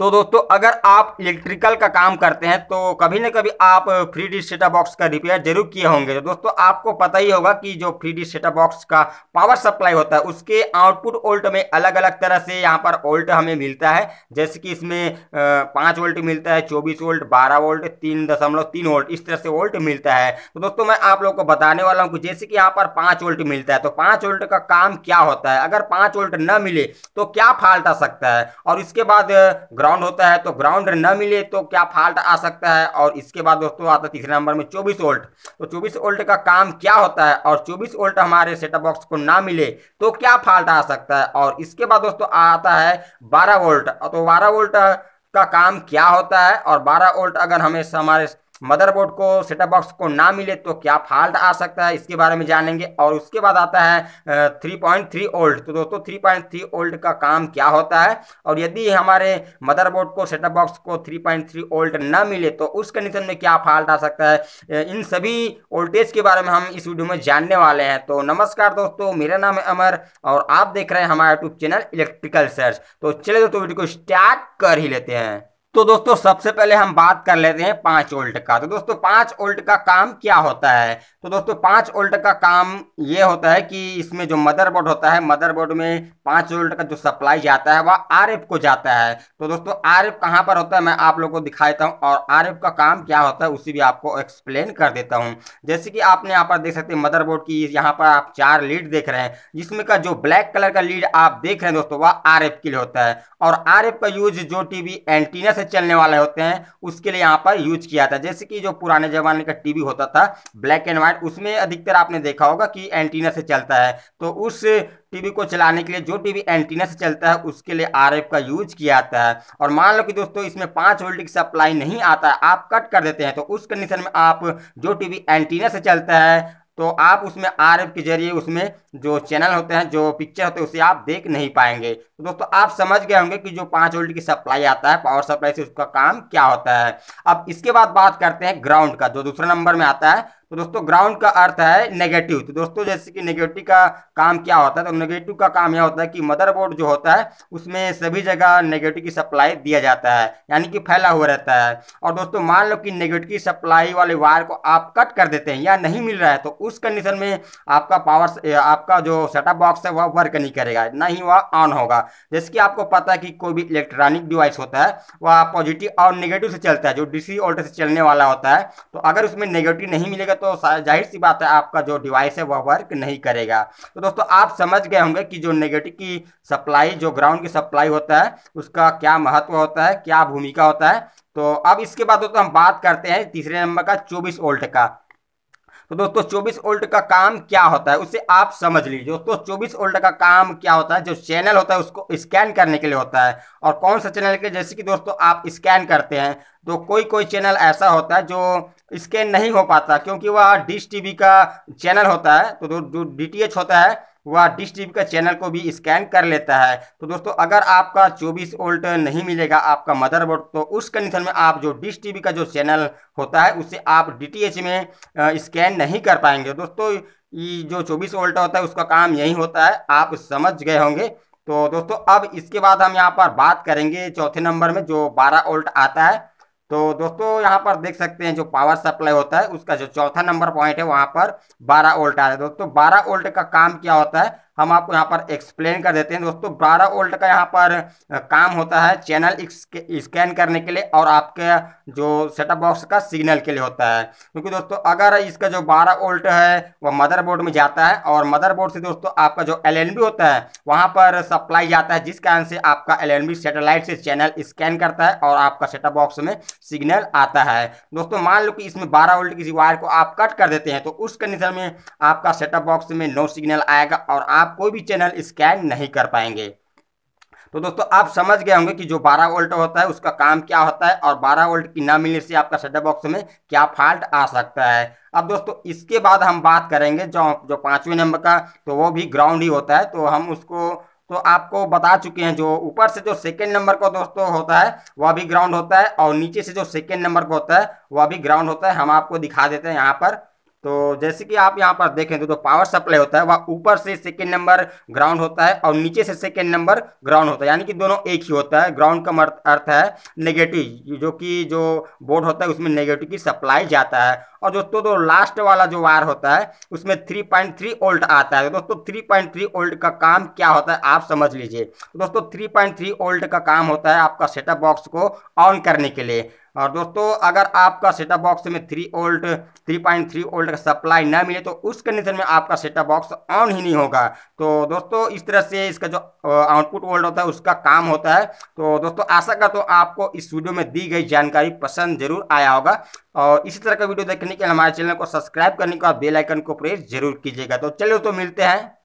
तो दोस्तों अगर आप इलेक्ट्रिकल का काम करते हैं तो कभी ना कभी आप फ्री डी सेटा बॉक्स का रिपेयर जरूर किए होंगे तो दोस्तों आपको पता ही होगा कि जो फ्री डी सेटा बॉक्स का पावर सप्लाई होता है उसके आउटपुट ओल्ट में अलग अलग तरह से यहाँ पर ओल्ट हमें मिलता है जैसे कि इसमें पाँच वोल्ट मिलता है चौबीस वोल्ट बारह वोल्ट तीन दशमलव तीन वोल्ट इस तरह से वोल्ट मिलता है तो दोस्तों मैं आप लोग को बताने वाला हूँ कि जैसे कि यहाँ पर पाँच वोल्ट मिलता है तो पाँच वोल्ट का काम क्या होता है अगर पाँच वोल्ट न मिले तो क्या फाल्ट आ सकता है और इसके बाद ग्राउंड ग्राउंड होता है तो ग्राउंड न मिले तो क्या फॉल्ट आ सकता है और इसके बाद दोस्तों आता है तीसरे नंबर में चौबीस वोल्ट तो चौबीस वोल्ट का काम क्या होता है और चौबीस वोल्ट हमारे सेटअप बॉक्स को ना मिले तो क्या फॉल्ट आ सकता है और इसके बाद दोस्तों आता है बारह वोल्ट तो बारह वोल्ट का काम क्या होता है और बारह वोल्ट अगर हमें हमारे मदरबोर्ड को सेटअप बॉक्स को ना मिले तो क्या फॉल्ट आ सकता है इसके बारे में जानेंगे और उसके बाद आता है थ्री पॉइंट थ्री ओल्ड तो दोस्तों थ्री पॉइंट थ्री ओल्ड का काम क्या होता है और यदि हमारे मदरबोर्ड को सेटअप बॉक्स को थ्री पॉइंट थ्री ओल्ड ना मिले तो उस कंडीशन में क्या फॉल्ट आ सकता है इन सभी वोल्टेज के बारे में हम इस वीडियो में जानने वाले हैं तो नमस्कार दोस्तों मेरा नाम है अमर और आप देख रहे हैं हमारा यूट्यूब चैनल इलेक्ट्रिकल सर्च तो चले दोस्तों वीडियो को स्टार्ट कर ही लेते हैं तो दोस्तों सबसे पहले हम बात कर लेते हैं पांच ओल्ट का तो दोस्तों पांच ओल्ट का काम क्या होता है तो दोस्तों पांच ओल्ट का काम ये होता है कि इसमें जो मदरबोर्ड होता है मदरबोर्ड में पांच ओल्ट का जो सप्लाई जाता है वह आरएफ को जाता है तो दोस्तों आरएफ कहाँ पर होता है मैं आप लोग को दिखाता हूँ और एफ का काम क्या होता है उसी भी आपको एक्सप्लेन कर देता हूँ जैसे कि आपने यहाँ पर देख सकते हैं मदर की यहाँ पर आप चार लीड देख रहे हैं जिसमें का जो ब्लैक कलर का लीड आप देख रहे हैं दोस्तों वह आर के लिए होता है और आर का यूज जो टीवी एंटीना से चलने वाले होते हैं उसके लिए यहाँ पर यूज किया था जैसे कि जो पुराने जमाने का टीवी होता था ब्लैक एंड व्हाइट उसमें अधिकतर आपने देखा होगा कि एंटीना से चलता है तो उस टीवी को चलाने के लिए जो टीवी एंटीना से चलता है उसके लिए आर का यूज किया जाता है और मान लो कि दोस्तों इसमें पाँच वोल्ट की सप्लाई नहीं आता है आप कट कर देते हैं तो उस कंडीशन में आप जो टीवी एंटीना से चलता है तो आप उसमें आर के जरिए उसमें जो चैनल होते हैं जो पिक्चर होते हैं उसे आप देख नहीं पाएंगे तो दोस्तों आप समझ गए होंगे कि जो पाँच वोल्ट की सप्लाई आता है पावर सप्लाई से उसका काम क्या होता है अब इसके बाद बात करते हैं ग्राउंड का जो दूसरा नंबर में आता है तो दोस्तों ग्राउंड का अर्थ है नेगेटिव तो दोस्तों जैसे कि नेगेटिव का काम क्या होता है तो नेगेटिव का काम यह होता है कि मदरबोर्ड जो होता है उसमें सभी जगह नेगेटिव की सप्लाई दिया जाता है यानी कि फैला हुआ रहता है और दोस्तों मान लो कि नेगेटिव की सप्लाई वाले वायर को आप कट कर देते हैं या नहीं मिल रहा है तो उस कंडीशन में आपका पावर आपका जो सेटअप बॉक्स है वह वर्क नहीं करेगा ना ही वह ऑन होगा जैसे कि आपको पता है कि कोई भी इलेक्ट्रॉनिक डिवाइस होता है वह पॉजिटिव और निगेटिव से चलता है जो डीसी वोल्टेज से चलने वाला होता है तो अगर उसमें नेगेटिव नहीं मिलेगा तो जाहिर सी बात है आपका जो डिवाइस है वह वर्क नहीं करेगा तो दोस्तों आप समझ गए होंगे कि जो नेगेटिव की सप्लाई जो ग्राउंड की सप्लाई होता है उसका क्या महत्व होता है क्या भूमिका होता है तो अब इसके बाद दोस्तों हम बात करते हैं तीसरे नंबर का चौबीस वोल्ट का तो दोस्तों 24 ओल्ट का काम क्या होता है उसे आप समझ लीजिए दोस्तों 24 ओल्ट का काम क्या होता है जो चैनल होता है उसको स्कैन करने के लिए होता है और कौन सा चैनल के जैसे कि दोस्तों आप स्कैन करते हैं तो कोई कोई चैनल ऐसा होता है जो स्कैन नहीं हो पाता क्योंकि वह डिश टीवी का चैनल होता है तो जो डी होता है वह डिश टीवी का चैनल को भी स्कैन कर लेता है तो दोस्तों अगर आपका 24 वोल्ट नहीं मिलेगा आपका मदरबोर्ड तो उस कंडीशन में आप जो डिश टीवी का जो चैनल होता है उसे आप डीटीएच में स्कैन नहीं कर पाएंगे दोस्तों ये जो 24 वोल्ट होता है उसका काम यही होता है आप समझ गए होंगे तो दोस्तों अब इसके बाद हम यहाँ पर बात करेंगे चौथे नंबर में जो बारह वोल्ट आता है तो दोस्तों यहाँ पर देख सकते हैं जो पावर सप्लाई होता है उसका जो चौथा नंबर पॉइंट है वहाँ पर 12 वोल्ट आ रहा है दोस्तों 12 वोल्ट का काम क्या होता है हम आपको यहाँ पर एक्सप्लेन कर देते हैं दोस्तों बारह वोल्ट का यहाँ पर काम होता है चैनल स्कैन करने के लिए और आपके जो सेटअप बॉक्स का सिग्नल के लिए होता है क्योंकि दोस्तों अगर इसका जो बारह वोल्ट है वह मदर में जाता है और मदर से दोस्तों आपका जो एल होता है वहाँ पर सप्लाई जाता है जिस कारण से आपका एल एन से चैनल स्कैन करता है और आपका सेटअप बॉक्स में सिग्नल आता है दोस्तों मान लो कि इसमें बारह वोल्ट किसी वायर को आप कट कर देते हैं तो उस कंडीशन में आपका सेटअप बॉक्स में नो सिग्नल आएगा और आप आप कोई भी चैनल स्कैन नहीं कर पाएंगे तो दोस्तों आप समझ गए होंगे कि जो 12 वोल्ट होता है उसका काम क्या होता है और 12 वोल्ट की ना मिलने से आपका सेटअप बॉक्स में क्या फॉल्ट आ सकता है अब दोस्तों इसके बाद हम बात करेंगे जो जो पांचवें नंबर का तो वो भी ग्राउंड ही होता है तो हम उसको तो आपको बता चुके हैं जो ऊपर से जो सेकेंड नंबर को दोस्तों होता है वह भी ग्राउंड होता है और नीचे से जो सेकेंड नंबर को होता है वह भी ग्राउंड होता है हम आपको दिखा देते हैं यहाँ पर तो जैसे कि आप यहाँ पर देखें तो, तो पावर सप्लाई होता है वह ऊपर से सेकेंड नंबर ग्राउंड होता है और नीचे से सेकेंड नंबर ग्राउंड होता है यानी कि दोनों एक ही होता है ग्राउंड का अर्थ है नेगेटिव जो कि जो बोर्ड होता है उसमें नेगेटिव की सप्लाई जाता है और दोस्तों तो लास्ट वाला जो वायर होता है उसमें थ्री पॉइंट थ्री ओल्ट आता है तो दोस्तों थ्री पॉइंट थ्री ओल्ट का काम क्या होता है आप समझ लीजिए तो दोस्तों थ्री पॉइंट थ्री ओल्ट का काम होता है आपका सेटअप बॉक्स को ऑन करने के लिए और दोस्तों अगर आपका सेटअप बॉक्स में three volt three point three volt का सप्लाई ना मिले तो उस कंडीशन में आपका सेटअप बॉक्स ऑन ही नहीं होगा तो दोस्तों इस तरह से इसका जो आउटपुट वोल्ट होता है उसका काम होता है तो दोस्तों आशा करता हूँ आपको इस वीडियो में दी गई जानकारी पसंद जरूर आया होगा और इसी तरह का वीडियो देखने के लिए हमारे चैनल को सब्सक्राइब करने के बाद बेलाइकन को प्रेस जरूर कीजिएगा तो चलिए दोस्तों मिलते हैं